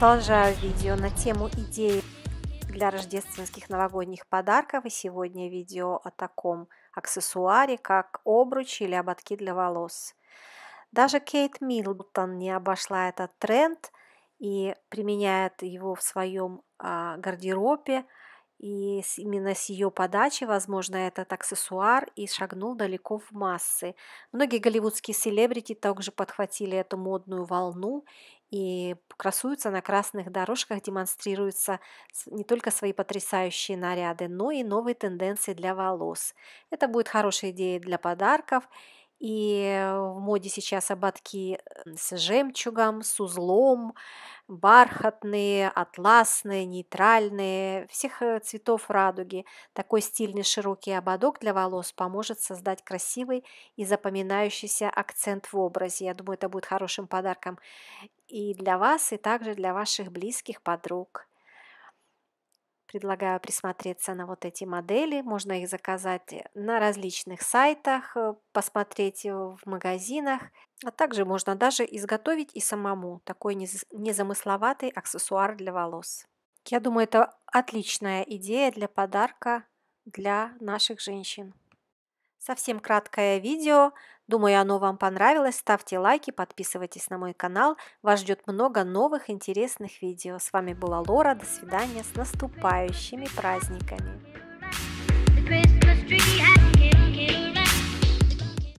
Продолжаю видео на тему идеи для рождественских новогодних подарков. И сегодня видео о таком аксессуаре, как обруч или ободки для волос. Даже Кейт Миддлтон не обошла этот тренд и применяет его в своем а, гардеробе. И именно с ее подачи, возможно, этот аксессуар и шагнул далеко в массы. Многие голливудские селебрити также подхватили эту модную волну и красуются на красных дорожках, демонстрируются не только свои потрясающие наряды, но и новые тенденции для волос. Это будет хорошая идея для подарков. И в моде сейчас ободки э, с жемчугом, с узлом, бархатные, атласные, нейтральные, всех э, цветов радуги. Такой стильный широкий ободок для волос поможет создать красивый и запоминающийся акцент в образе. Я думаю, это будет хорошим подарком и для вас, и также для ваших близких подруг. Предлагаю присмотреться на вот эти модели. Можно их заказать э, на различных сайтах, э, посмотреть э, в магазинах. А также можно даже изготовить и самому такой незамысловатый аксессуар для волос. Я думаю, это отличная идея для подарка для наших женщин. Совсем краткое видео. Думаю, оно вам понравилось. Ставьте лайки, подписывайтесь на мой канал. Вас ждет много новых интересных видео. С вами была Лора. До свидания. С наступающими праздниками!